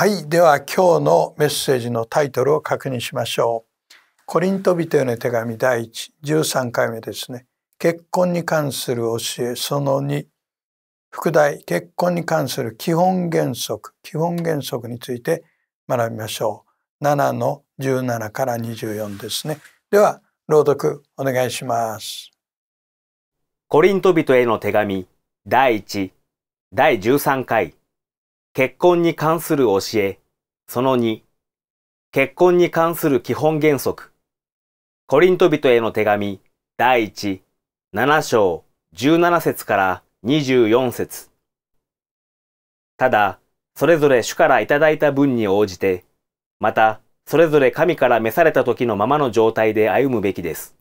はいでは今日のメッセージのタイトルを確認しましょうコリント人への手紙第1 13回目ですね結婚に関する教えその2副題結婚に関する基本原則基本原則について学びましょう7の17から24ですねでは朗読お願いしますコリント人への手紙第1第13回結婚に関する教え、その2、結婚に関する基本原則、コリント人への手紙、第1、7章、17節から24節ただ、それぞれ主からいただいた分に応じて、また、それぞれ神から召された時のままの状態で歩むべきです。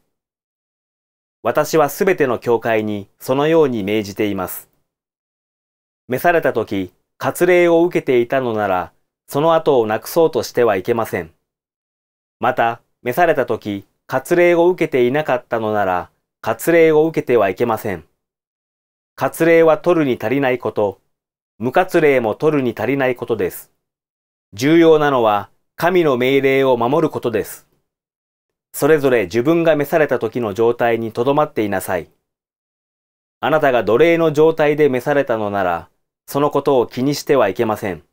私はすべての教会にそのように命じています。召された時、割礼を受けていたのなら、その後をなくそうとしてはいけません。また、召された時、割礼を受けていなかったのなら、割礼を受けてはいけません。割礼は取るに足りないこと、無割礼も取るに足りないことです。重要なのは、神の命令を守ることです。それぞれ自分が召された時の状態に留まっていなさい。あなたが奴隷の状態で召されたのなら、そのことを気にしてはいけません。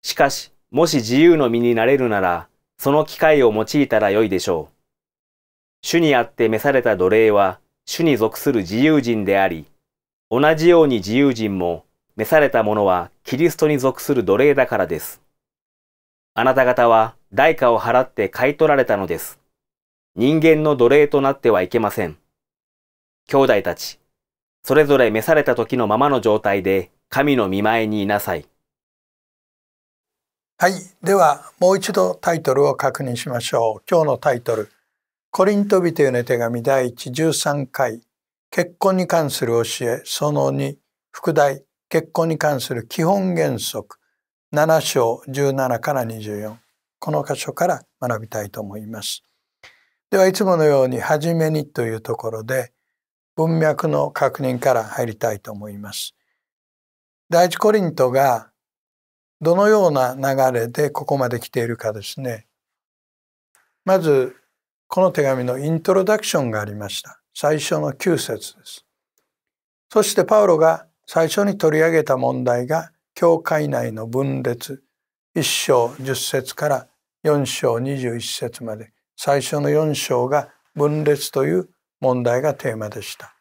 しかし、もし自由の身になれるなら、その機会を用いたらよいでしょう。主にあって召された奴隷は、主に属する自由人であり、同じように自由人も、召された者はキリストに属する奴隷だからです。あなた方は代価を払って買い取られたのです。人間の奴隷となってはいけません。兄弟たち、それぞれ召された時のままの状態で神の御前にいなさい。はい。では、もう一度タイトルを確認しましょう。今日のタイトル。コリント人への手紙第1 13回。結婚に関する教え、その2。副題。結婚に関する基本原則。7章17から24。この箇所から学びたいと思います。ではいつものように「はじめに」というところで文脈の確認から入りたいと思います。第一コリントがどのような流れでここまで来ているかですねまずこの手紙のイントロダクションがありました最初の9節ですそしてパウロが最初に取り上げた問題が教会内の分裂1章10節から4章21節まで最初の4章が分裂という問題がテーマでした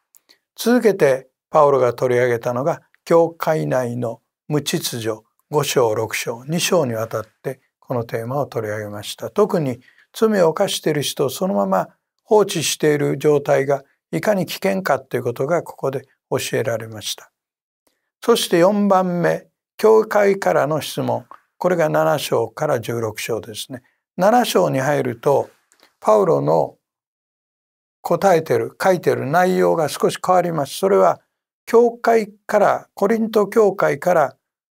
続けてパウロが取り上げたのが教会内の無秩序5章6章2章にわたってこのテーマを取り上げました特に罪を犯している人をそのまま放置している状態がいかに危険かということがここで教えられましたそして4番目教会からの質問これが7章から16章ですね7章に入るとパウロの答えてる書いてる内容が少し変わりますそれは教会からコリント教会から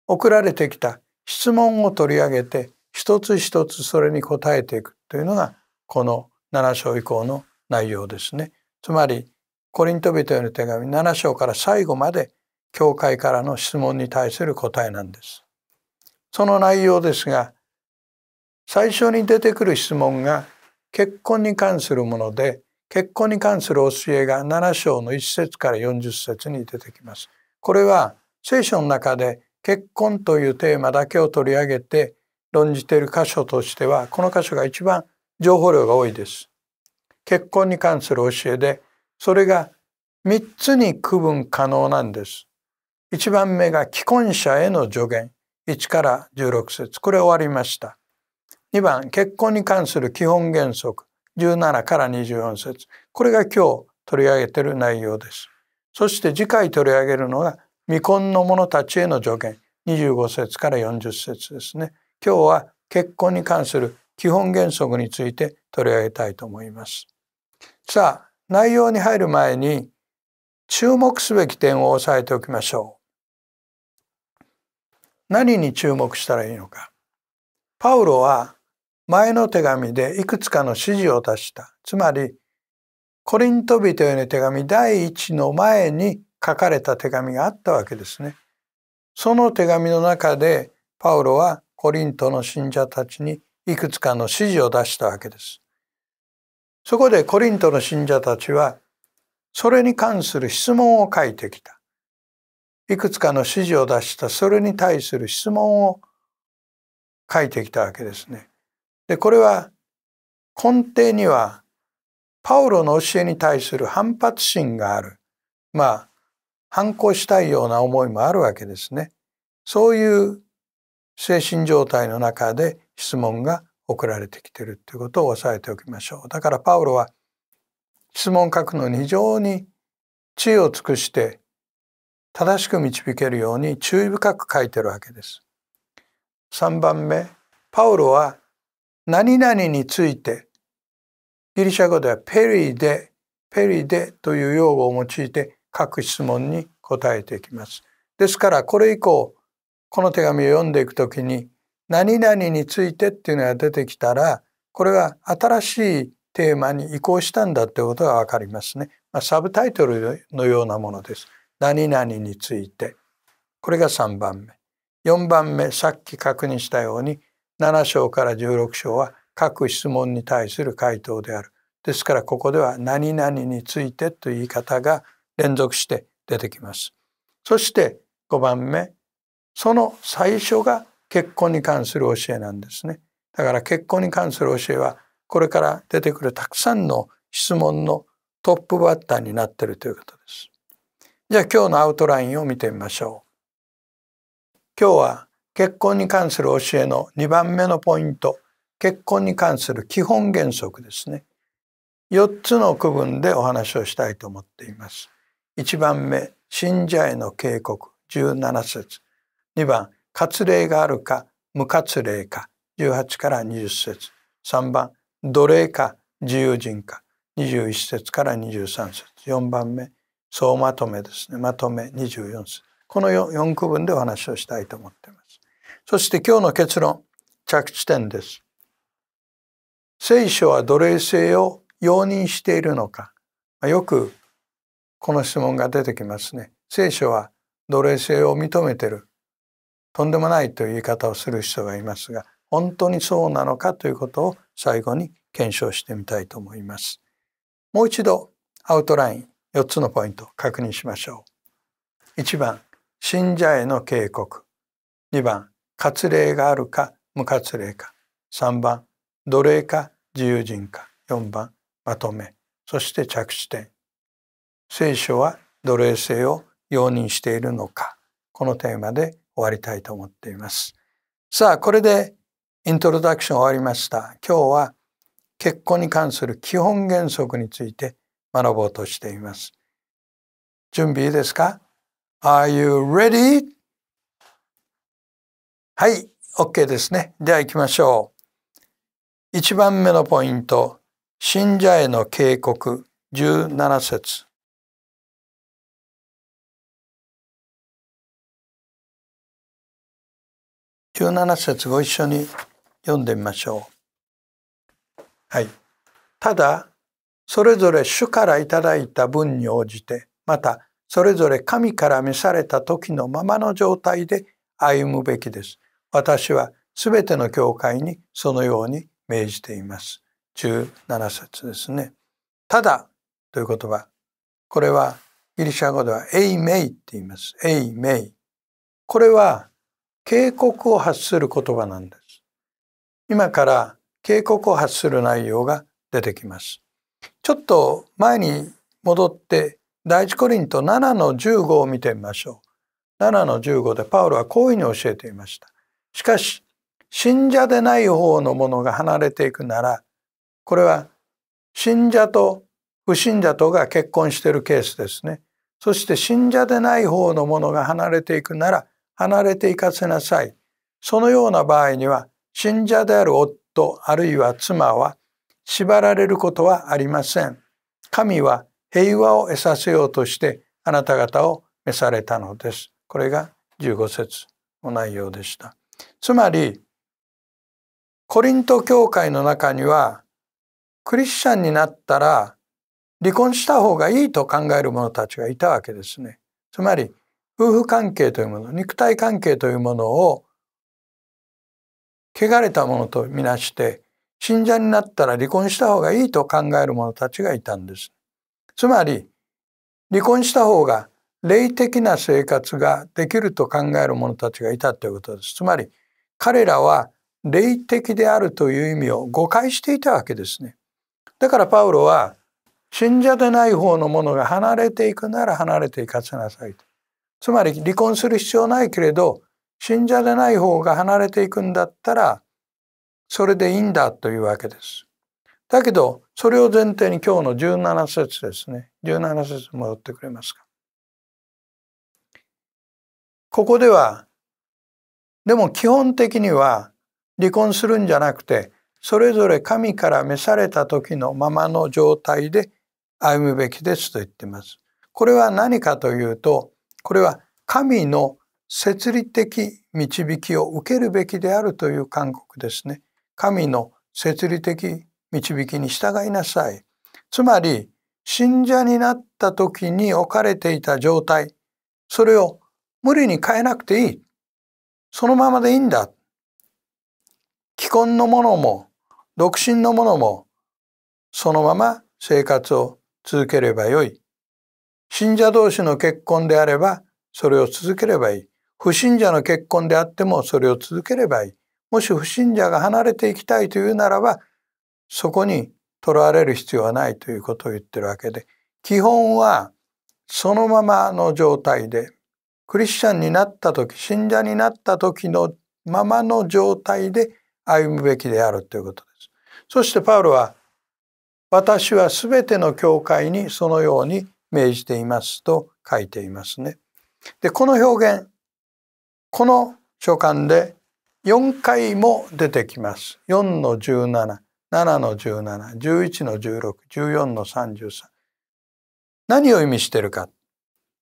送られてきた質問を取り上げて一つ一つそれに答えていくというのがこの7章以降の内容ですね。つまりコリント人への手紙7章から最後まで教会からの質問に対する答えなんです。その内容ですが最初に出てくる質問が結婚に関するもので結婚に関する教えが7章の1節から40節に出てきます。これは聖書の中で結婚というテーマだけを取り上げて論じている箇所としてはこの箇所が一番情報量が多いです。結婚に関する教えでそれが3つに区分可能なんです。1番目が既婚者への助言1から16節これ終わりました。2番結婚に関する基本原則17から24節これが今日取り上げてる内容です。そして次回取り上げるのが未婚の者たちへの助言25節から40節ですね。今日は結婚に関する基本原則について取り上げたいと思います。さあ内容に入る前に注目すべき点を押さえておきましょう。何に注目したらいいのか。パウロは前の手紙でいくつかの指示を出した。つまり、コリント人への手紙第1の前に書かれた手紙があったわけですね。その手紙の中で、パウロはコリントの信者たちにいくつかの指示を出したわけです。そこでコリントの信者たちは、それに関する質問を書いてきた。いくつかの指示を出した、それに対する質問を書いてきたわけですね。でこれは根底にはパウロの教えに対する反発心があるまあ反抗したいような思いもあるわけですね。そういう精神状態の中で質問が送られてきてるということを押さえておきましょう。だからパウロは質問書くのに非常に知恵を尽くして正しく導けるように注意深く書いてるわけです。3番目パウロは何々についてギリシャ語ではペリでペリでという用語を用いて各質問に答えていきます。ですからこれ以降この手紙を読んでいくときに何々についてっていうのが出てきたらこれは新しいテーマに移行したんだってことがわかりますね。まあ、サブタイトルのようなものです。何々について。これが3番目。4番目さっき確認したように7章から16章は各質問に対する回答である。ですからここでは「何々について」という言い方が連続して出てきます。そして5番目その最初が結婚に関する教えなんですね。だから結婚に関する教えはこれから出てくるたくさんの質問のトップバッターになっているということです。じゃあ今日のアウトラインを見てみましょう。今日は結婚に関する教えの2番目のポイント結婚に関する基本原則ですね4つの区分でお話をしたいと思っています1番目信者への警告17節2番割礼があるか無割礼か18から20節3番奴隷か自由人か21節から23節4番目総まとめですねまとめ24節この 4, 4区分でお話をしたいと思っていますそして今日の結論、着地点です。聖書は奴隷制を容認しているのか。よくこの質問が出てきますね。聖書は奴隷制を認めてる。とんでもないという言い方をする人がいますが、本当にそうなのかということを最後に検証してみたいと思います。もう一度アウトライン4つのポイントを確認しましょう。1番、信者への警告。2番、割礼があるか無割礼か3番奴隷か自由人か4番まとめそして着地点聖書は奴隷制を容認しているのかこのテーマで終わりたいと思っていますさあこれでイントロダクション終わりました今日は結婚に関する基本原則について学ぼうとしています準備いいですか Are you ready? はい、OK ですね。では行きましょう。1番目のポイント、信者への警告、17節17節ご一緒に読んでみましょう。はい。ただ、それぞれ主からいただいた分に応じて、また、それぞれ神から召された時のままの状態で歩むべきです。私はすべての教会にそのように命じています。17節ですね。ただという言葉。これはギリシャ語ではエイメイって言います。エイメイ。これは警告を発する言葉なんです。今から警告を発する内容が出てきます。ちょっと前に戻って第一コリント7の15を見てみましょう。7の15でパウロはこういうふうに教えていました。しかし信者でない方のものが離れていくならこれは信者と不信者とが結婚しているケースですね。そして信者でない方のものが離れていくなら離れていかせなさい。そのような場合には信者である夫あるいは妻は縛られることはありません。神は平和を得させようとしてあなた方を召されたのです。これが15節の内容でした。つまりコリント教会の中にはクリスチャンになったら離婚した方がいいと考える者たちがいたわけですね。つまり夫婦関係というもの肉体関係というものを汚れたものとみなして信者になったら離婚した方がいいと考える者たちがいたんです。つまり離婚した方が霊的な生活ができると考える者たちがいたということです。つまり彼らは霊的であるという意味を誤解していたわけですね。だからパウロは信者でない方のものが離れていくなら離れていかせなさいと。つまり離婚する必要ないけれど信者でない方が離れていくんだったらそれでいいんだというわけです。だけどそれを前提に今日の17節ですね17節戻ってくれますか。ここではでも基本的には離婚するんじゃなくてそれぞれ神から召された時のままの状態で歩むべきですと言っています。これは何かというとこれは神の設理的導きを受けるべきであるという勧告ですね。神の設理的導きに従いなさい。つまり信者になった時に置かれていた状態それを無理に変えなくていいそのままでいいんだ。既婚の者も独身の者もそのまま生活を続ければよい。信者同士の結婚であればそれを続ければいい。不信者の結婚であってもそれを続ければいい。もし不信者が離れていきたいというならばそこにとらわれる必要はないということを言ってるわけで基本はそのままの状態でクリスチャンになった時信者になった時のままの状態で歩むべきであるということです。そしてパウロは「私は全ての教会にそのように命じています」と書いていますね。でこの表現この書簡で4回も出てきます。4の17、7の17、11の16、14の33。何を意味してるか。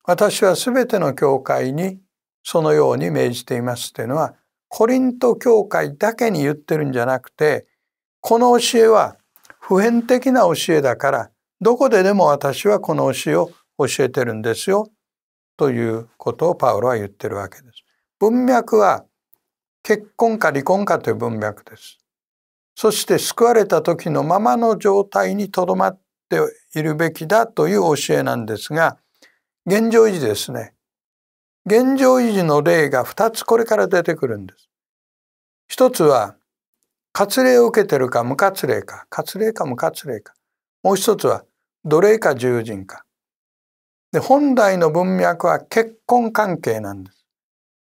私はすべての教会にそのように命じていますというのはコリント教会だけに言ってるんじゃなくてこの教えは普遍的な教えだからどこででも私はこの教えを教えてるんですよということをパウロは言ってるわけです。文脈は結婚か離婚かという文脈です。そして救われた時のままの状態にとどまっているべきだという教えなんですが現状維持ですね現状維持の例が2つこれから出てくるんです。一つは割礼を受けてるか無割礼か割礼か無割礼かもう一つは奴隷か従人かで本来の文脈は結婚関係なんです。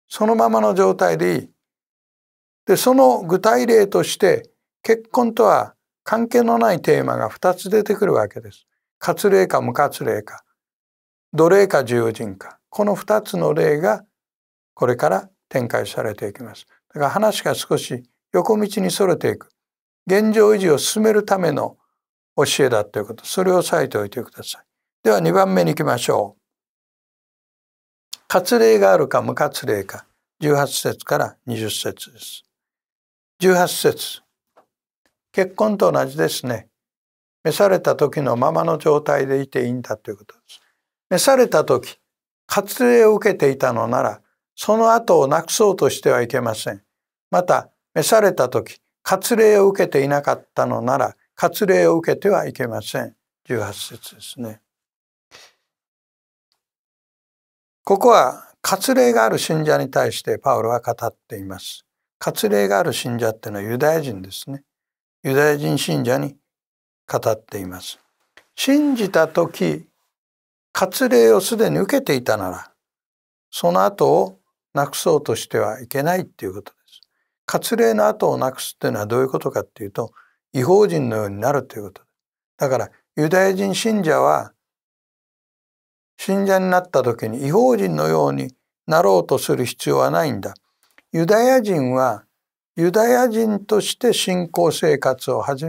そのままの状態でいい。でその具体例として結婚とは関係のないテーマが2つ出てくるわけです。割礼か無割礼か奴隷か自由人かこの2つの例がこれから展開されていきます。だから話が少し横道にそれていく現状維持を進めるための教えだということそれを押さえておいてください。では2番目に行きましょう。活例があるか無活例か18節から20節です。18節結婚と同じですね。召された時のままの状態でいていいんだということです。召された時、割礼を受けていたのなら、その後をなくそうとしてはいけません。また、召された時、割礼を受けていなかったのなら、割礼を受けてはいけません。18節ですね。ここは、割礼がある信者に対してパウロは語っています。割礼がある信者っていうのはユダヤ人ですね。ユダヤ人信者に語っています。信じた時割礼をすでに受けていたならその後をなくそうとしてはいけないっていうことです。割礼の後をなくすっていうのはどういうことかっていうと違法人のようになるということです。だからユダヤ人信者は信者になった時に違法人のようになろうとする必要はないんだ。ユダヤ人はユダヤ人として信仰生活を始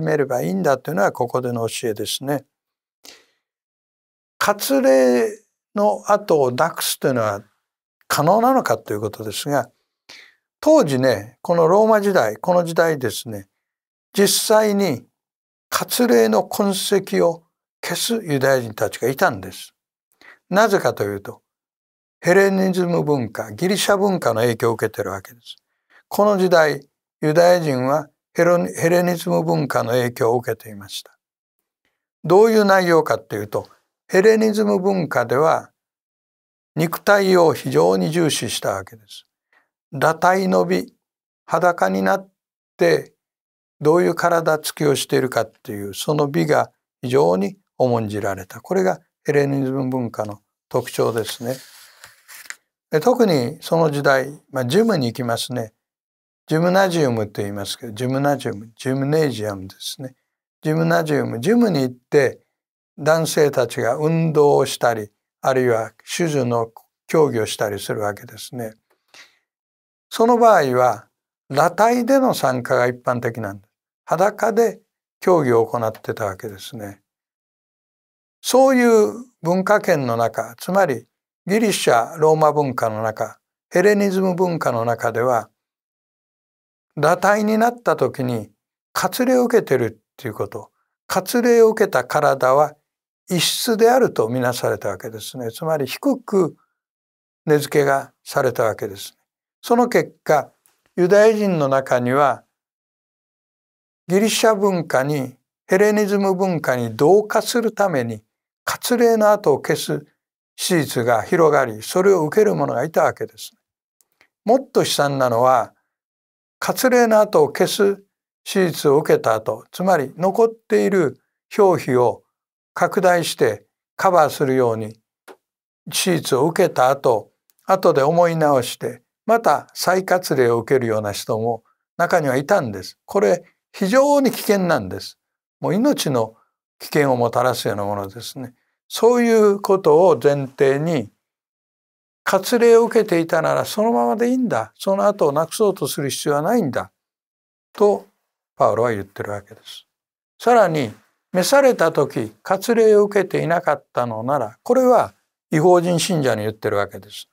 めればいいんだというのはここでの教えですね。割礼の後をなくすというのは可能なのかということですが当時ねこのローマ時代この時代ですね実際に割礼の痕跡を消すユダヤ人たちがいたんです。なぜかというとヘレニズム文化ギリシャ文化の影響を受けているわけです。この時代ユダヤ人はヘレニズム文化の影響を受けていました。どういう内容かというとヘレニズム文化では肉体を非常に重視したわけです。裸体の美裸になってどういう体つきをしているかっていうその美が非常に重んじられたこれがヘレニズム文化の特徴ですね。特にその時代、まあ、ジムに行きますね。ジムナジウムと言いますけどジムナジウムジムネジアムですね。ジムナジウムジムに行って男性たちが運動をしたりあるいは手術の競技をしたりするわけですね。その場合は裸体での参加が一般的なんです。裸で競技を行ってたわけですね。そういう文化圏の中つまりギリシャローマ文化の中ヘレニズム文化の中では裸体になった時に割礼を受けてるっていうこと割礼を受けた体は異質であるとみなされたわけですね。つまり低く根付けがされたわけです。その結果、ユダヤ人の中にはギリシャ文化にヘレニズム文化に同化するために割礼の跡を消す史実が広がり、それを受ける者がいたわけです。もっと悲惨なのは、割礼の後を消す史実を受けた後、つまり残っている表皮を拡大してカバーするように手術を受けた後後で思い直してまた再割礼を受けるような人も中にはいたんです。これ非常に危険なんです。もう命の危険をもたらすようなものですね。そういうことを前提に割礼を受けていたならそのままでいいんだその後をなくそうとする必要はないんだとパウロは言ってるわけです。さらに召された時割礼を受けていなかったのならこれは違法人信者に言ってるわけです。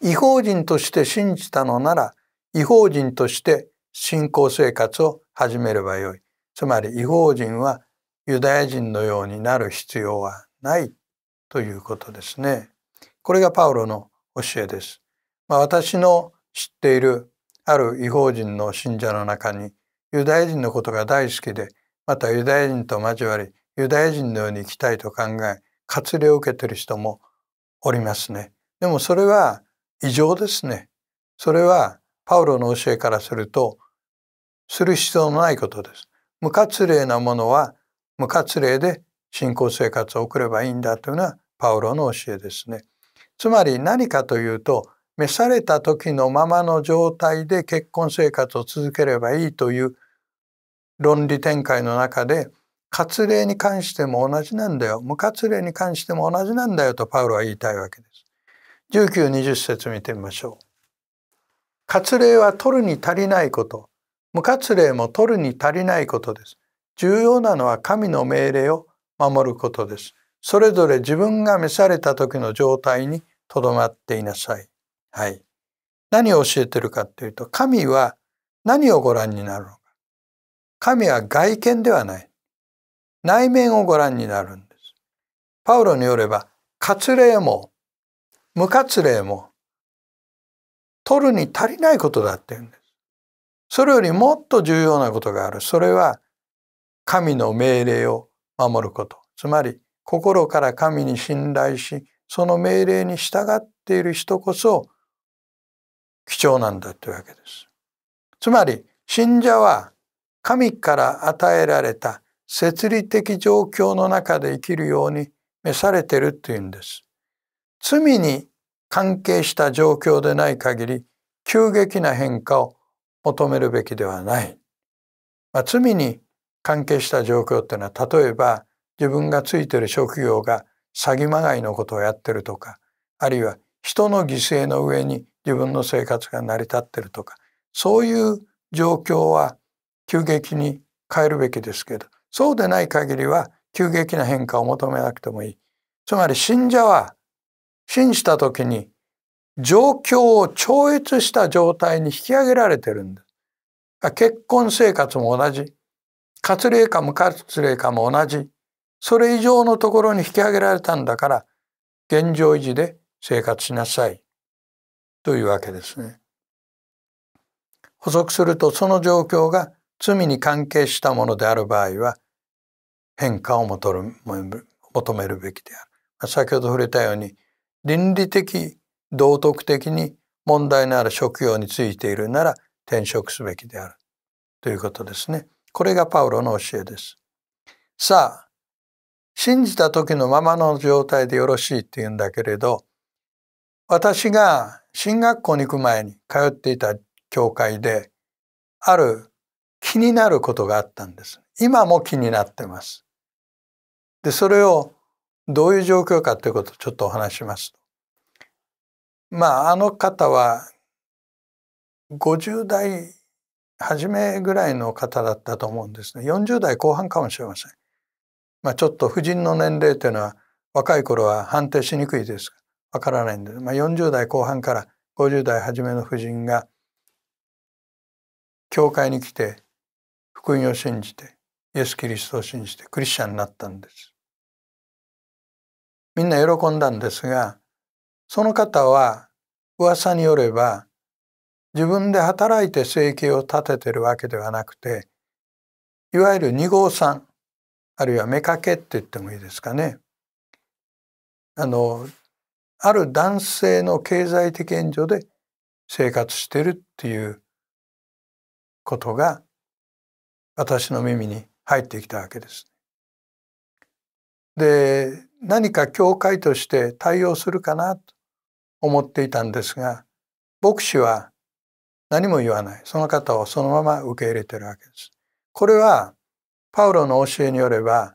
違法人として信じたのなら違法人として信仰生活を始めればよい。つまり違法人はユダヤ人のようになる必要はないということですね。これがパウロの教えです。まあ、私の知っているある違法人の信者の中にユダヤ人のことが大好きでまたユダヤ人と交わりユダヤ人のように生きたいと考え活例を受けてる人もおりますね。でもそれは異常ですね。それはパウロの教えからするとする必要のないことです。無活例なものは無活例で信仰生活を送ればいいんだというのはパウロの教えですね。つまり何かというと召された時のままの状態で結婚生活を続ければいいという論理展開の中で割礼に関しても同じなんだよ無割礼に関しても同じなんだよとパウロは言いたいわけです。1920節見てみましょう。割礼は取るに足りないこと無割礼も取るに足りないことです。重要なのは神の命令を守ることです。それぞれ自分が召された時の状態にとどまっていなさい。はい。何を教えてるかというと神は何をご覧になるのか神は外見ではない。内面をご覧になるんです。パウロによれば、割礼も、無割礼も、取るに足りないことだって言うんです。それよりもっと重要なことがある。それは、神の命令を守ること。つまり、心から神に信頼し、その命令に従っている人こそ、貴重なんだというわけです。つまり、信者は神から与えられた摂理的状況の中で生きるように召されてるというんです。罪に関係した状況でない限り急激な変化を求めるべきではない。まあ、罪に関係した状況というのは例えば自分がついてる職業が詐欺まがいのことをやってるとかあるいは人の犠牲の上に自分の生活が成り立ってるとかそういう状況は急激に変えるべきですけどそうでない限りは急激な変化を求めなくてもいいつまり信者は信じた時に状況を超越した状態に引き上げられてるんです。結婚生活も同じ割礼か無割礼かも同じそれ以上のところに引き上げられたんだから現状維持で生活しなさいというわけですね。補足するとその状況が罪に関係したものである場合は変化を求めるべきである。先ほど触れたように倫理的道徳的に問題のある職業についているなら転職すべきであるということですね。これがパウロの教えです。さあ信じた時のままの状態でよろしいっていうんだけれど私が進学校に行く前に通っていた教会である気になることがあったんです。今も気になってます。で、それをどういう状況かということをちょっとお話しますと。まあ、あの方は50代初めぐらいの方だったと思うんですね。40代後半かもしれません。まあ、ちょっと婦人の年齢というのは若い頃は判定しにくいですわからないんです、まあ、40代後半から50代初めの婦人が教会に来て福音を信じてイエス・キリストを信じてクリスチャンになったんです。みんな喜んだんですがその方は噂によれば自分で働いて生計を立ててるわけではなくていわゆる二号さんあるいは目かけって言ってもいいですかね。あのある男性の経済的援助で生活してるっていうことが私の耳に入ってきたわけです。で何か教会として対応するかなと思っていたんですが牧師は何も言わないその方をそのまま受け入れてるわけです。これはパウロの教えによれば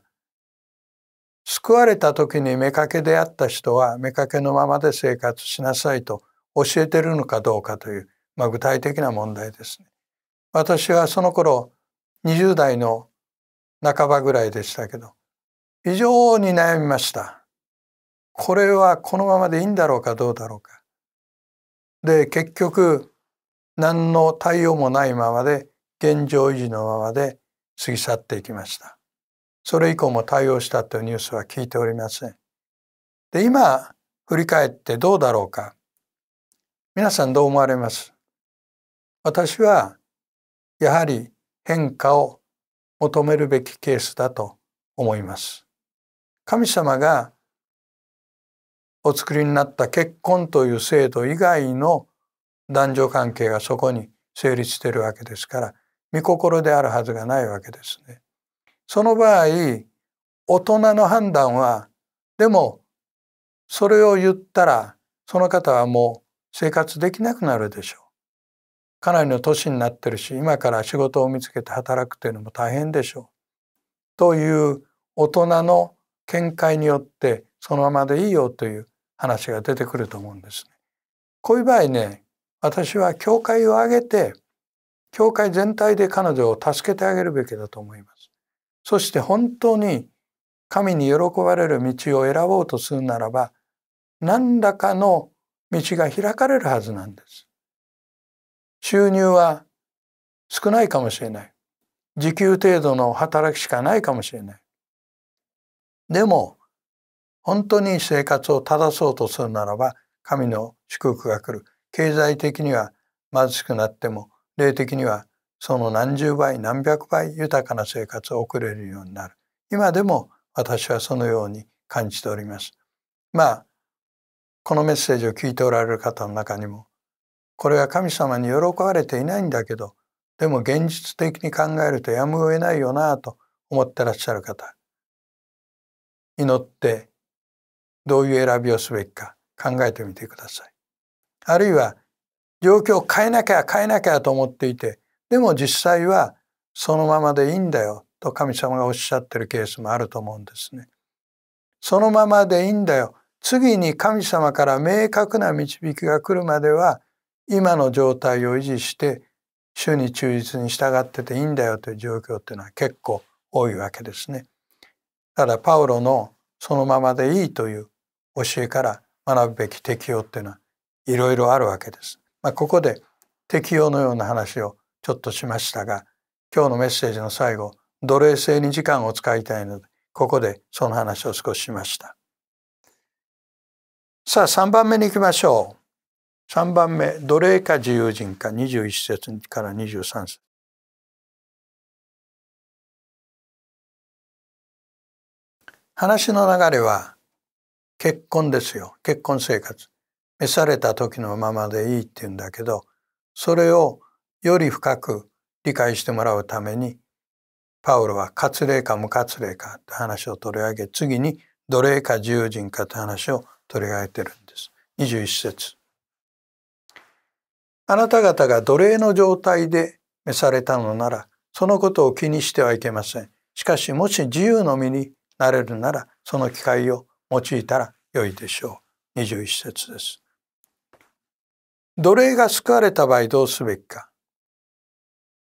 救われた時に妾であった人は妾のままで生活しなさいと教えてるのかどうかという、まあ、具体的な問題ですね。私はその頃20代の半ばぐらいでしたけど非常に悩みましたこれはこのままでいいんだろうかどうだろうかで結局何の対応もないままで現状維持のままで過ぎ去っていきましたそれ以降も対応したというニュースは聞いておりませんで今振り返ってどうだろうか皆さんどう思われます私はやはり変化を求めるべきケースだと思います。神様がお作りになった結婚という制度以外の男女関係がそこに成立しているわけですから見心であるはずがないわけですね。その場合大人の判断はでもそれを言ったらその方はもう生活できなくなるでしょう。かなりの年になってるし今から仕事を見つけて働くというのも大変でしょう。という大人の見解によってそのままでいいよという話が出てくると思うんですね。こういう場合ね私は教会を挙げて教会全体で彼女を助けてあげるべきだと思います。そして本当に神に喜ばれる道を選ぼうとするならば何らかの道が開かれるはずなんです。収入は少ないかもしれない時給程度の働きしかないかもしれないでも本当に生活を正そうとするならば神の祝福が来る経済的には貧しくなっても霊的にはその何十倍何百倍豊かな生活を送れるようになる今でも私はそのように感じておりますまあこのメッセージを聞いておられる方の中にもこれは神様に喜ばれていないんだけどでも現実的に考えるとやむを得ないよなと思ってらっしゃる方祈ってどういう選びをすべきか考えてみてください。あるいは状況を変えなきゃ変えなきゃと思っていてでも実際はそのままでいいんだよと神様がおっしゃってるケースもあると思うんですね。そのままでいいんだよ。次に神様から明確な導きが来るまでは今の状態を維持して主に忠実に従ってていいんだよという状況っていうのは結構多いわけですね。だからパウロのそのままでいいという教えから学ぶべき適用っていうのはいろいろあるわけです。まあ、ここで適用のような話をちょっとしましたが今日のメッセージの最後奴隷制に時間を使いたいのでここでその話を少ししました。さあ3番目に行きましょう。3番目奴隷か自由人か21節から23節話の流れは結婚ですよ結婚生活召された時のままでいいって言うんだけどそれをより深く理解してもらうためにパウロは割礼か無割礼かって話を取り上げ次に奴隷か自由人かって話を取り上げてるんです。21節あなた方が奴隷の状態で召されたのなら、そのことを気にしてはいけません。しかし、もし自由の身になれるなら、その機会を用いたら良いでしょう。21節です。奴隷が救われた場合どうすべきか。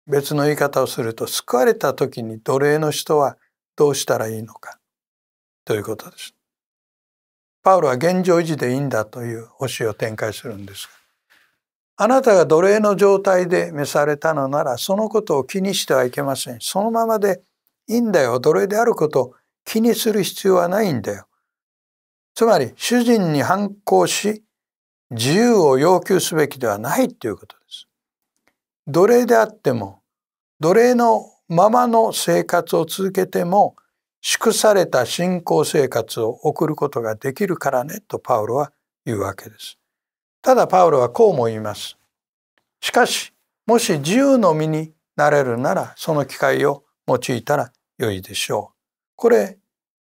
別の言い方をすると、救われた時に奴隷の人はどうしたらいいのか。ということです。パウロは現状維持でいいんだという教えを展開するんですが、あなたが奴隷の状態で召されたのなら、そのことを気にしてはいけません。そのままでいいんだよ。奴隷であることを気にする必要はないんだよ。つまり、主人に反抗し、自由を要求すべきではないということです。奴隷であっても、奴隷のままの生活を続けても、祝された信仰生活を送ることができるからねとパウロは言うわけです。ただパウロはこうも言います。しかし、もし自由の身になれるなら、その機会を用いたら良いでしょう。これ、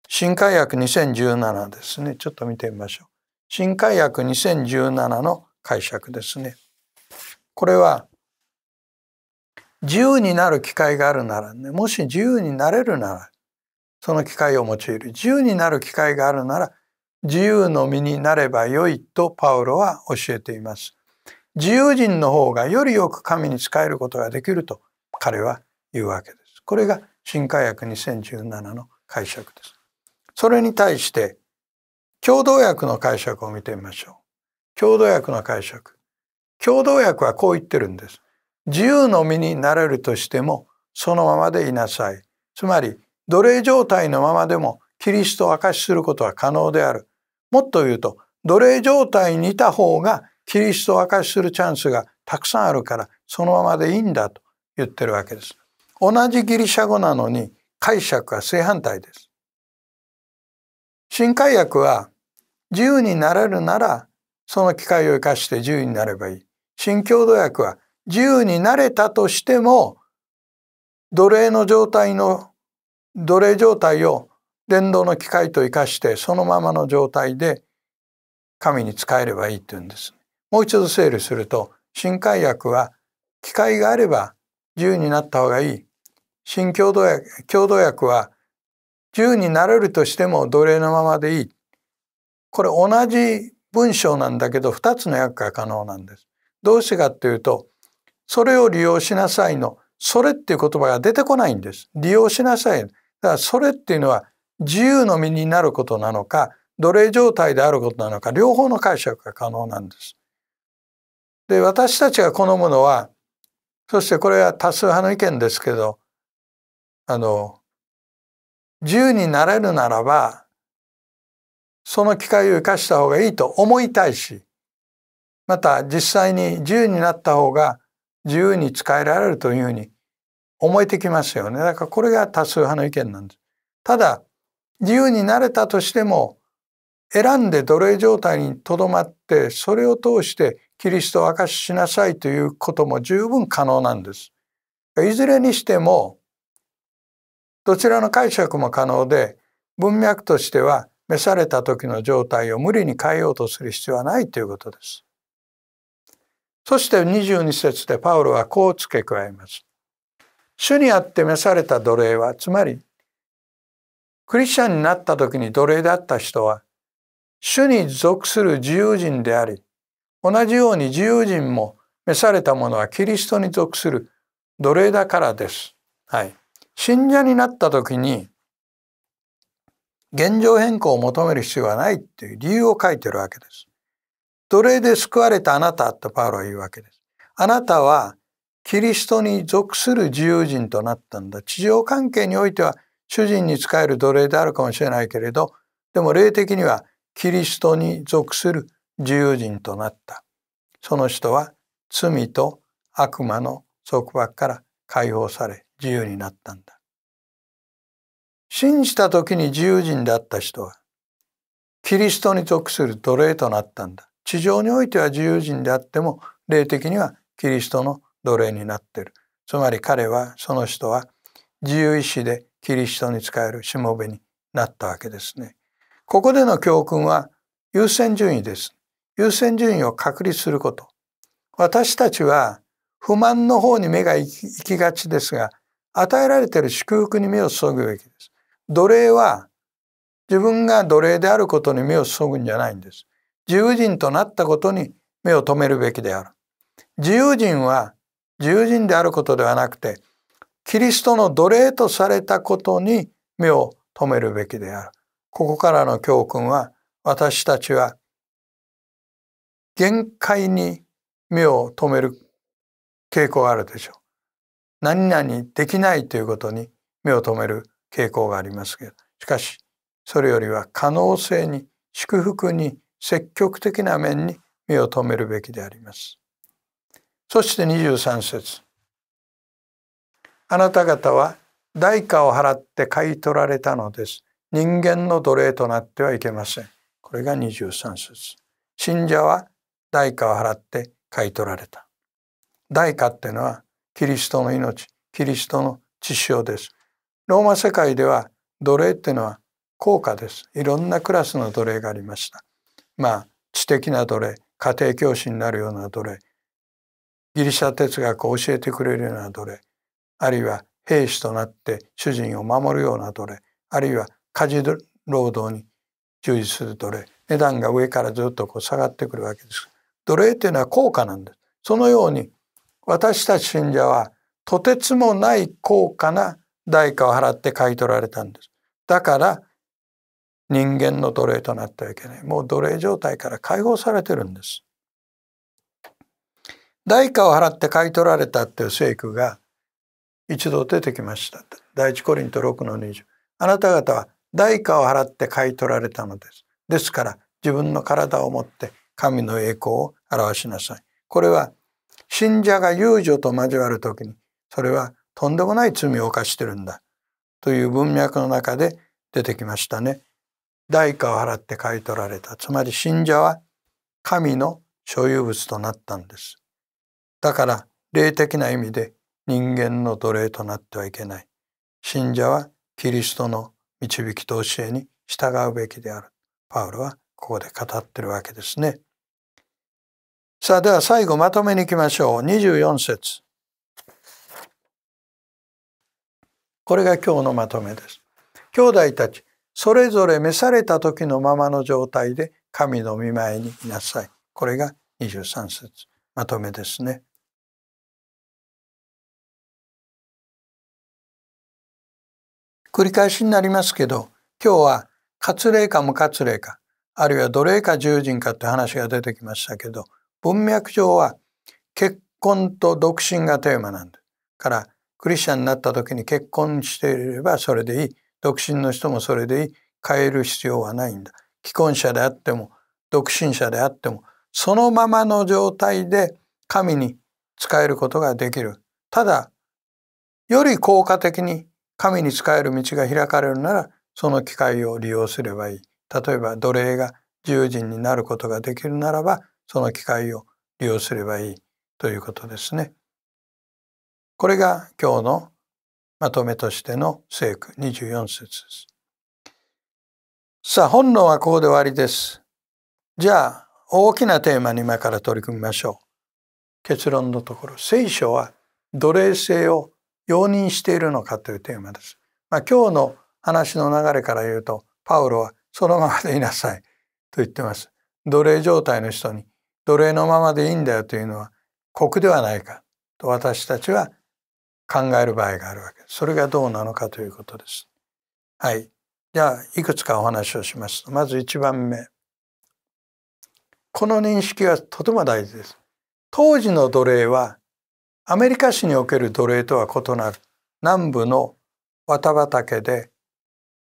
新海約2017ですね。ちょっと見てみましょう。新海約2017の解釈ですね。これは、自由になる機会があるならね、もし自由になれるなら、その機会を用いる。自由になる機会があるなら、自由の身になればよいとパウロは教えています。自由人の方がよりよく神に仕えることができると彼は言うわけです。これが新科学2017の解釈です。それに対して共同訳の解釈を見てみましょう。共同訳の解釈。共同訳はこう言ってるんです。自由の身になれるとしてもそのままでいなさい。つまり奴隷状態のままでもキリストを証しすることは可能である。もっと言うと奴隷状態にいた方がキリストを明かしするチャンスがたくさんあるからそのままでいいんだと言ってるわけです。同じギリシャ語なのに解釈は正反対です。新海訳は自由になれるならその機会を生かして自由になればいい。新共同訳は自由になれたとしても奴隷の状態の奴隷状態を電動の機械と生かしてそのままの状態で神に使えればいいて言うんです。もう一度整理すると新海薬は機会があれば自由になった方がいい。新共同薬共同薬は自由になれるとしても奴隷のままでいい。これ同じ文章なんだけど2つの訳が可能なんです。どうしてかっていうとそれを利用しなさいの「それ」っていう言葉が出てこないんです。利用しなさい。だから「それ」っていうのは自由の身になることなのか奴隷状態であることなのか両方の解釈が可能なんです。で私たちが好むのはそしてこれは多数派の意見ですけどあの自由になれるならばその機会を生かした方がいいと思いたいしまた実際に自由になった方が自由に使えられるというふうに思えてきますよねだからこれが多数派の意見なんです。ただ自由になれたとしても選んで奴隷状態にとどまってそれを通してキリストを明かししなさいということも十分可能なんです。いずれにしてもどちらの解釈も可能で文脈としては召された時の状態を無理に変えようとする必要はないということです。そして22節でパウロはこう付け加えます。主にあって召された奴隷はつまりクリスチャンになった時に奴隷だった人は、主に属する自由人であり、同じように自由人も召された者はキリストに属する奴隷だからです。はい。信者になった時に、現状変更を求める必要はないっていう理由を書いてるわけです。奴隷で救われたあなたとパウロは言うわけです。あなたはキリストに属する自由人となったんだ。地上関係においては主人に仕える奴隷であるかもしれないけれどでも霊的にはキリストに属する自由人となったその人は罪と悪魔の束縛から解放され自由になったんだ信じた時に自由人であった人はキリストに属する奴隷となったんだ地上においては自由人であっても霊的にはキリストの奴隷になってるつまり彼はその人は自由意志でキリストに仕えるしもべになったわけですね。ここでの教訓は優先順位です。優先順位を確立すること。私たちは不満の方に目が行きがちですが、与えられている祝福に目を注ぐべきです。奴隷は自分が奴隷であることに目を注ぐんじゃないんです。自由人となったことに目を留めるべきである。自由人は自由人であることではなくてキリストの奴隷とされたことに目を留めるべきである。ここからの教訓は私たちは限界に目を留める傾向があるでしょう。何々できないということに目を留める傾向がありますけどしかしそれよりは可能性に祝福に積極的な面に目を留めるべきであります。そして23節あなた方は代価を払って買い取られたのです。人間の奴隷となってはいけません。これが23節。信者は代価を払って買い取られた。代価っていうのはキリストの命、キリストの血潮です。ローマ世界では奴隷っていうのは高価です。いろんなクラスの奴隷がありました。まあ知的な奴隷、家庭教師になるような奴隷、ギリシャ哲学を教えてくれるような奴隷、あるいは兵士となって主人を守るような奴隷あるいは家事労働に従事する奴隷値段が上からずっとこう下がってくるわけです奴隷というのは高価なんですそのように私たち信者はとてつもない高価な代価を払って買い取られたんですだから人間の奴隷となってはいけないもう奴隷状態から解放されてるんです代価を払って買い取られたっていう聖句が一度出てきました第一コリント6の20あなた方は代価を払って買い取られたのですですから自分の体を持って神の栄光を表しなさいこれは信者が遊女と交わる時にそれはとんでもない罪を犯してるんだという文脈の中で出てきましたね代価を払って買い取られたつまり信者は神の所有物となったんですだから霊的な意味で人間の奴隷となってはいけない信者はキリストの導きと教えに従うべきであるパウロはここで語ってるわけですねさあでは最後まとめに行きましょう24節これが今日のまとめです兄弟たちそれぞれ召された時のままの状態で神の御前にいなさいこれが23節まとめですね繰り返しになりますけど今日は割礼か無割礼かあるいは奴隷か獣人かって話が出てきましたけど文脈上は結婚と独身がテーマなんだからクリスチャンになった時に結婚していればそれでいい独身の人もそれでいい変える必要はないんだ既婚者であっても独身者であってもそのままの状態で神に仕えることができるただより効果的に神に仕える道が開かれるならその機会を利用すればいい例えば奴隷が自由人になることができるならばその機会を利用すればいいということですね。これが今日のまとめとしての聖句24節です。さあ本論はここで終わりです。じゃあ大きなテーマに今から取り組みましょう。結論のところ聖書は奴隷制を容認しているのかというテーマです。まあ、今日の話の流れから言うとパウロはそのままでいなさいと言ってます。奴隷状態の人に奴隷のままでいいんだよというのは酷ではないかと私たちは考える場合があるわけです。それがどうなのかということです。はい。じゃあいくつかお話をします。まず1番目。この認識はとても大事です。当時の奴隷はアメリカ史における奴隷とは異なる南部の綿畑で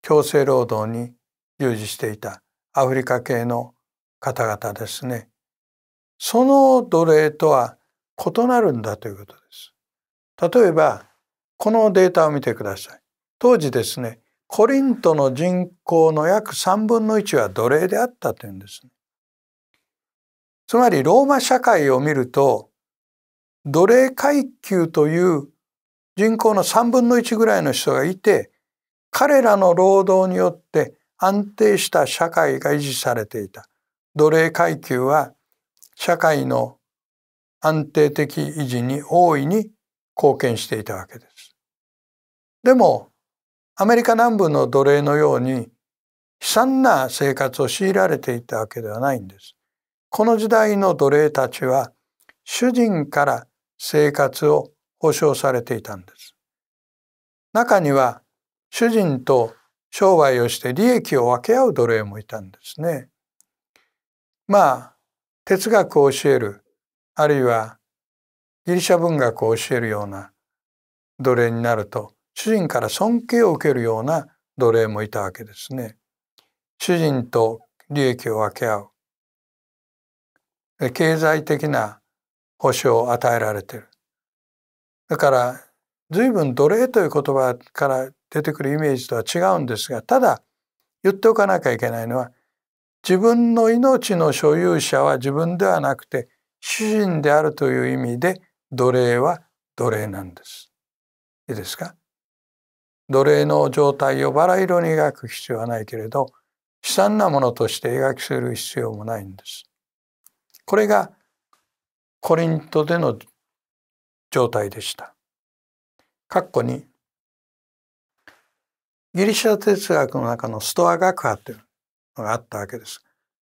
強制労働に従事していたアフリカ系の方々ですね。その奴隷とは異なるんだということです。例えばこのデータを見てください。当時ですねコリントの人口の約3分の1は奴隷であったというんです、ね。つまりローマ社会を見ると奴隷階級という人口の3分の1ぐらいの人がいて彼らの労働によって安定した社会が維持されていた奴隷階級は社会の安定的維持に大いに貢献していたわけです。でもアメリカ南部の奴隷のように悲惨な生活を強いられていたわけではないんです。この時代の奴隷たちは主人から生活を保障されていたんです。中には主人と商売をして利益を分け合う奴隷もいたんですね。まあ哲学を教えるあるいはギリシャ文学を教えるような奴隷になると主人から尊敬を受けるような奴隷もいたわけですね。主人と利益を分け合う経済的な保証を与えられてる。だから随分奴隷という言葉から出てくるイメージとは違うんですがただ言っておかなきゃいけないのは自分の命の所有者は自分ではなくて主人であるという意味で奴隷は奴隷なんです。いいですか奴隷の状態をバラ色に描く必要はないけれど悲惨なものとして描きする必要もないんです。これがコリントでの状態でした。括弧にギリシャ哲学の中のストア学派というのがあったわけです。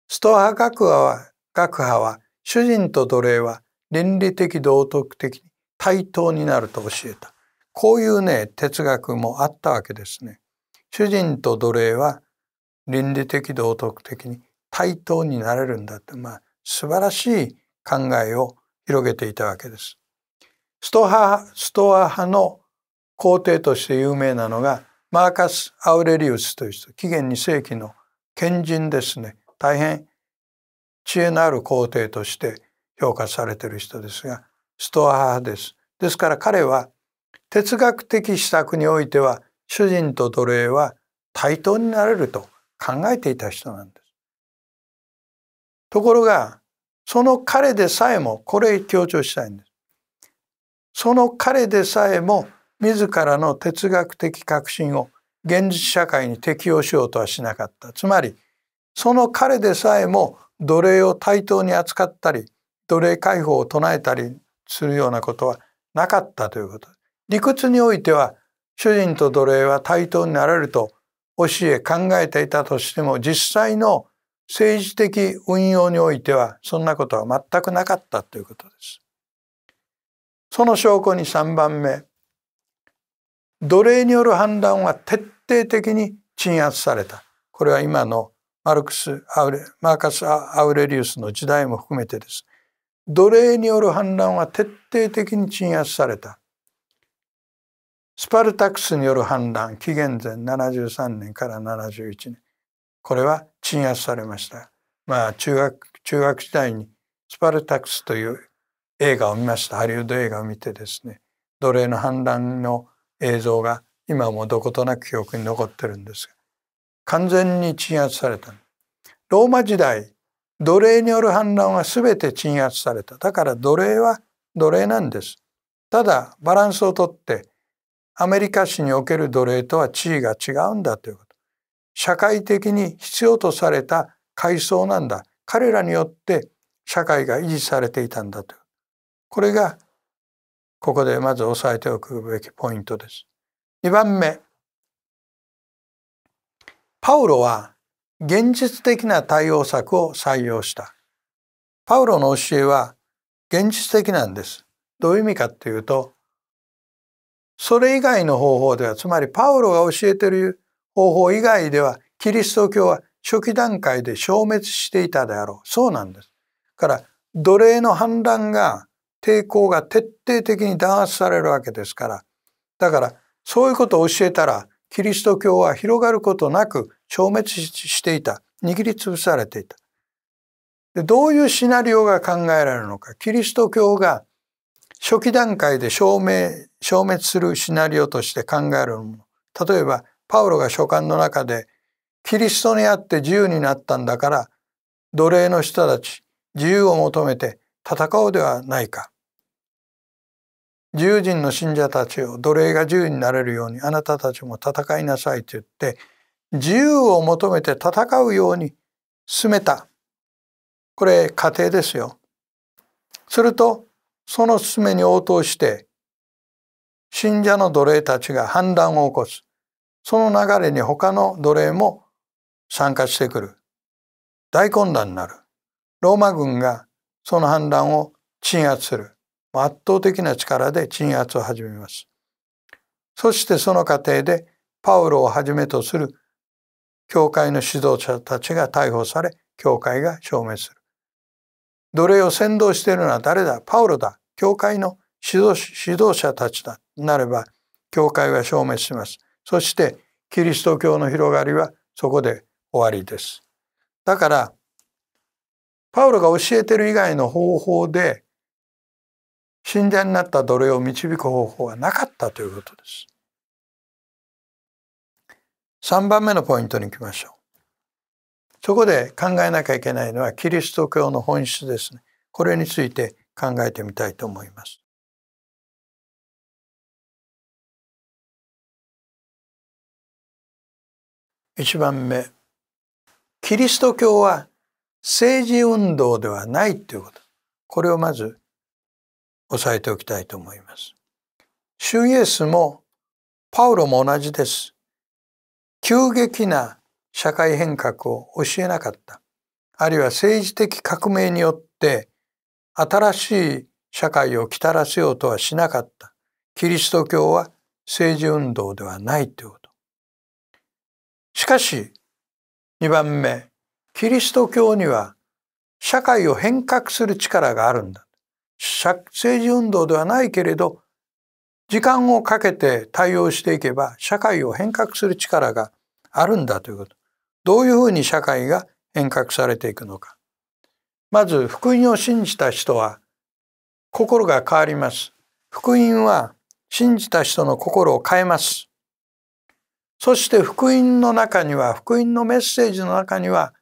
ストア学派は学派は主人と奴隷は倫理的道徳的に対等になると教えた。こういうね哲学もあったわけですね。主人と奴隷は倫理的道徳的に対等になれるんだってまあ素晴らしい考えを広げていたわけです。ストアストア派の皇帝として有名なのがマーカス・アウレリウスという人紀元2世紀の賢人ですね大変知恵のある皇帝として評価されている人ですがストア派です。ですから彼は哲学的施策においては主人と奴隷は対等になれると考えていた人なんです。ところがその彼でさえもこれ強調したいんです。その彼でさえも自らの哲学的革新を現実社会に適用しようとはしなかった。つまりその彼でさえも奴隷を対等に扱ったり奴隷解放を唱えたりするようなことはなかったということ理屈においては主人と奴隷は対等になれると教え考えていたとしても実際の政治的運用においてはそんなことは全くなかったということです。その証拠に3番目奴隷による反乱は徹底的に鎮圧されたこれは今のマルクスアウレマーカス・アウレリウスの時代も含めてです。奴隷による反乱は徹底的に鎮圧された。スパルタクスによる反乱紀元前73年から71年これは鎮圧されました。まあ中学中学時代にスパルタクスという映画を見ましたハリウッド映画を見てですね奴隷の反乱の映像が今もどことなく記憶に残ってるんですが完全に鎮圧されたローマ時代奴隷による反乱は全て鎮圧されただから奴隷は奴隷なんですただバランスをとってアメリカ史における奴隷とは地位が違うんだということ。社会的に必要とされた階層なんだ彼らによって社会が維持されていたんだとこれがここでまず押さえておくべきポイントです。2番目パウロは現実的な対応策を採用した。パウロの教えは現実的なんです。どういう意味かっていうとそれ以外の方法ではつまりパウロが教えてる方法以外ではキリスト教は初期段階で消滅していたであろう。そうなんです。から奴隷の反乱が抵抗が徹底的に弾圧されるわけですから。だからそういうことを教えたらキリスト教は広がることなく消滅していた。握りつぶされていた。でどういうシナリオが考えられるのか。キリスト教が初期段階で証明、消滅するシナリオとして考えるもの。例えばパウロが書簡の中でキリストにあって自由になったんだから奴隷の人たち自由を求めて戦おうではないか自由人の信者たちを奴隷が自由になれるようにあなたたちも戦いなさいと言って自由を求めて戦うように進めたこれ過程ですよするとその勧めに応答して信者の奴隷たちが反乱を起こすその流れに他の奴隷も参加してくる。大混乱になる。ローマ軍がその反乱を鎮圧する。圧倒的な力で鎮圧を始めます。そしてその過程でパウロをはじめとする教会の指導者たちが逮捕され、教会が消滅する。奴隷を先導しているのは誰だパウロだ。教会の指導指導者たちだ。なれば、教会は消滅します。そしてキリスト教の広がりはそこで終わりです。だからパウロが教えてる以外の方法で信者になった奴隷を導く方法はなかったということです。3番目のポイントに行きましょう。そこで考えなきゃいけないのはキリスト教の本質ですね。これについて考えてみたいと思います。1番目キリスト教は政治運動ではないということこれをまず押さえておきたいと思います。主イエスもパウロも同じです。急激な社会変革を教えなかった。あるいは政治的革命によって新しい社会をきたらせようとはしなかった。キリスト教は政治運動ではないということ。しかし、2番目、キリスト教には社会を変革する力があるんだ。政治運動ではないけれど、時間をかけて対応していけば社会を変革する力があるんだということ。どういうふうに社会が変革されていくのか。まず、福音を信じた人は心が変わります。福音は信じた人の心を変えます。そして福音の中には福音のメッセージの中には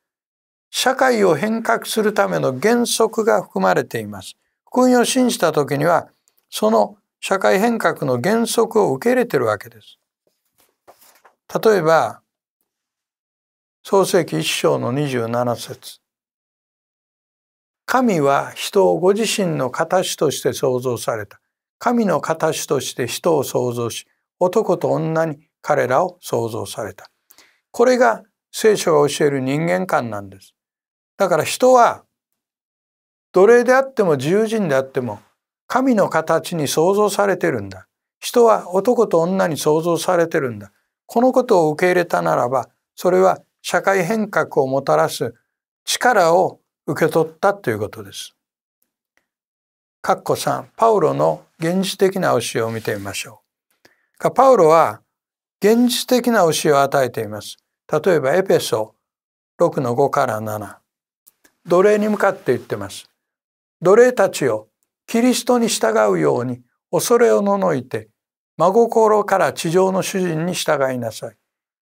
社会を変革するための原則が含まれています。福音を信じた時にはその社会変革の原則を受け入れてるわけです。例えば創世紀1章の27節神は人をご自身の形として創造された。神の形として人を創造し、男と女に彼らを創造された。これが聖書が教える人間観なんです。だから人は奴隷であっても自由人であっても神の形に創造されてるんだ。人は男と女に創造されてるんだ。このことを受け入れたならばそれは社会変革をもたらす力を受け取ったということです。カッコ3パウロの現実的な教えを見てみましょう。パウロは現実的な教えを与えています。例えばエペソ6の5から7。奴隷に向かって言ってます。奴隷たちをキリストに従うように恐れをののいて真心から地上の主人に従いなさい。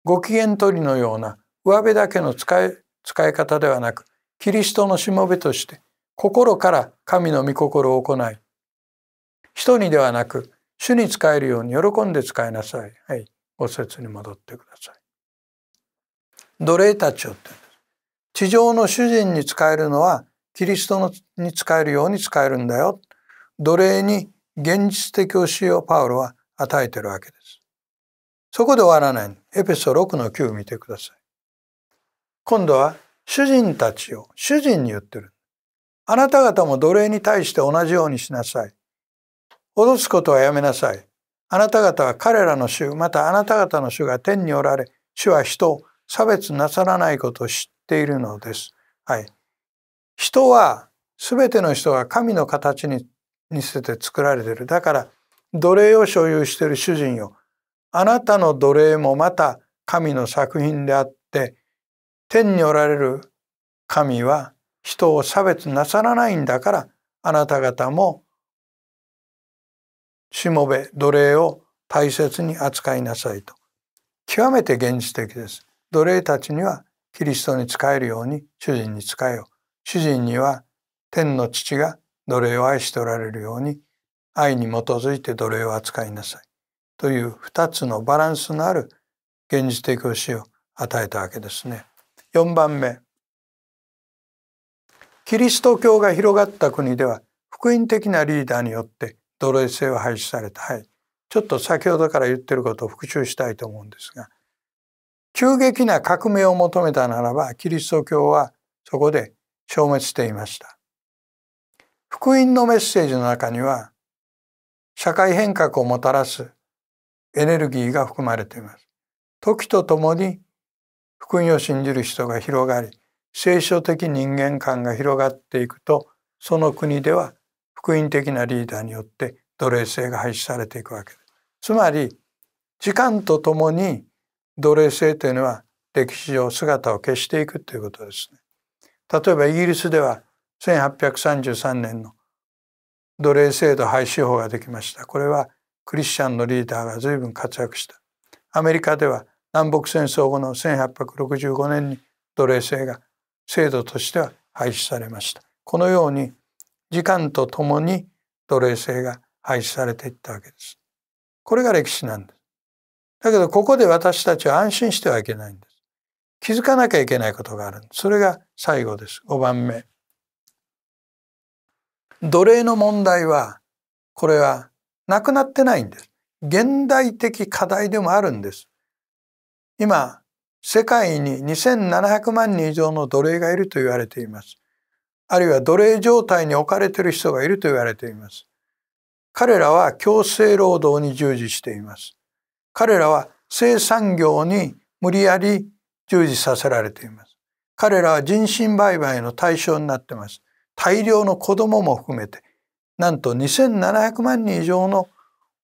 ご機嫌取りのような上辺だけの使い使い方ではなくキリストのしもべとして心から神の御心を行い人にではなく主に使えるように喜んで使いなさい。はいお説に戻ってください。奴隷たちをって言うんです。地上の主人に使えるのはキリストのに使えるように使えるんだよ。奴隷に現実的教えをパウロは与えてるわけです。そこで終わらない。エペソ6の9を見てください。今度は主人たちを、主人に言ってる。あなた方も奴隷に対して同じようにしなさい。脅すことはやめなさい。あなた方は彼らの主、またあなた方の主が天におられ、主は人を差別なさらないことを知っているのです。はい。人は、すべての人が神の形に似せて作られている。だから、奴隷を所有している主人よ。あなたの奴隷もまた神の作品であって、天におられる神は人を差別なさらないんだから、あなた方もしもべ奴隷を大切に扱いなさいと極めて現実的です奴隷たちにはキリストに仕えるように主人に仕えよ主人には天の父が奴隷を愛しておられるように愛に基づいて奴隷を扱いなさいという2つのバランスのある現実的教えを与えたわけですね。4番目キリスト教が広がった国では福音的なリーダーによって奴隷制を廃止された。はい。ちょっと先ほどから言ってることを復習したいと思うんですが、急激な革命を求めたならば、キリスト教はそこで消滅していました。福音のメッセージの中には、社会変革をもたらすエネルギーが含まれています。時とともに福音を信じる人が広がり、聖書的人間観が広がっていくと、その国では福音的なリーダーによって奴隷制が廃止されていくわけです。つまり時間とともに奴隷制というのは歴史上姿を消していくということですね。例えばイギリスでは1833年の奴隷制度廃止法ができました。これはクリスチャンのリーダーが随分活躍した。アメリカでは南北戦争後の1865年に奴隷制が制度としては廃止されました。このように時間とともに奴隷制が廃止されていったわけです。これが歴史なんです。だけどここで私たちは安心してはいけないんです。気づかなきゃいけないことがあるそれが最後です。5番目。奴隷の問題は、これはなくなってないんです。現代的課題でもあるんです。今、世界に2700万人以上の奴隷がいると言われています。あるいは奴隷状態に置かれている人がいると言われています。彼らは強制労働に従事しています。彼らは生産業に無理やり従事させられています。彼らは人身売買の対象になっています。大量の子供も含めて、なんと2700万人以上の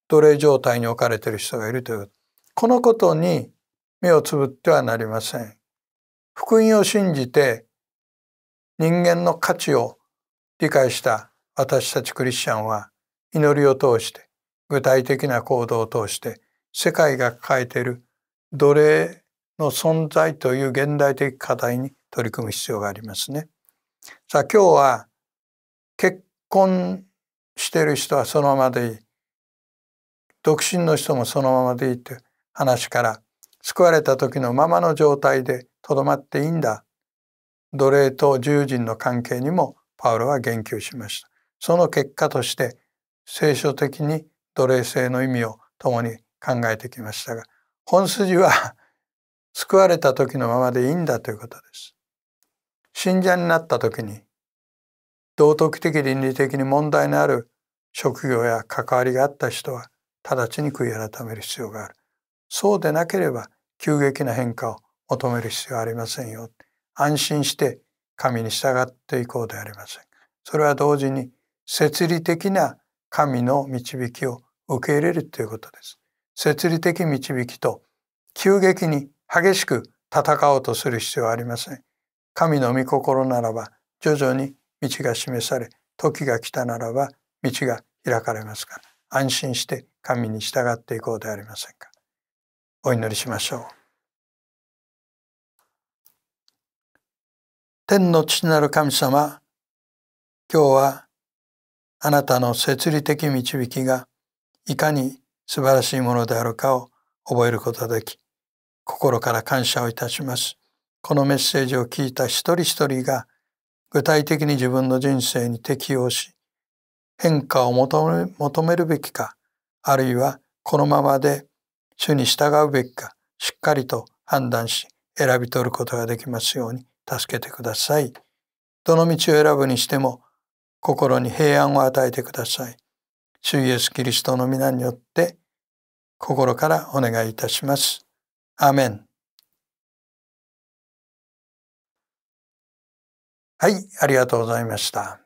奴隷状態に置かれている人がいるという。このことに目をつぶってはなりません。福音を信じて人間の価値を理解した私たちクリスチャンは祈りを通して具体的な行動を通して世界が抱えている奴隷の存在という現代的課題に取り組む必要がありますね。さあ今日は結婚している人はそのままでいい独身の人もそのままでいいという話から救われた時のままの状態でとどまっていいんだ奴隷と獣人の関係にもパウロは言及しました。その結果として聖書的に奴隷制の意味を共に考えてきましたが本筋は 救われた時のままでいいんだということです。信者になった時に道徳的倫理的に問題のある職業や関わりがあった人は直ちに悔い改める必要がある。そうでなければ急激な変化を求める必要はありませんよ。安心して神に従っていこうでありませんそれは同時に摂理的な神の導きを受け入れるということです摂理的導きと急激に激しく戦おうとする必要はありません神の御心ならば徐々に道が示され時が来たならば道が開かれますから安心して神に従っていこうではありませんかお祈りしましょう天の父なる神様今日はあなたの摂理的導きがいかに素晴らしいものであるかを覚えることができ心から感謝をいたしますこのメッセージを聞いた一人一人が具体的に自分の人生に適応し変化を求めるべきかあるいはこのままで主に従うべきかしっかりと判断し選び取ることができますように助けてください。どの道を選ぶにしても心に平安を与えてください。主イエスキリストの皆によって心からお願いいたします。アメン。はい、ありがとうございました。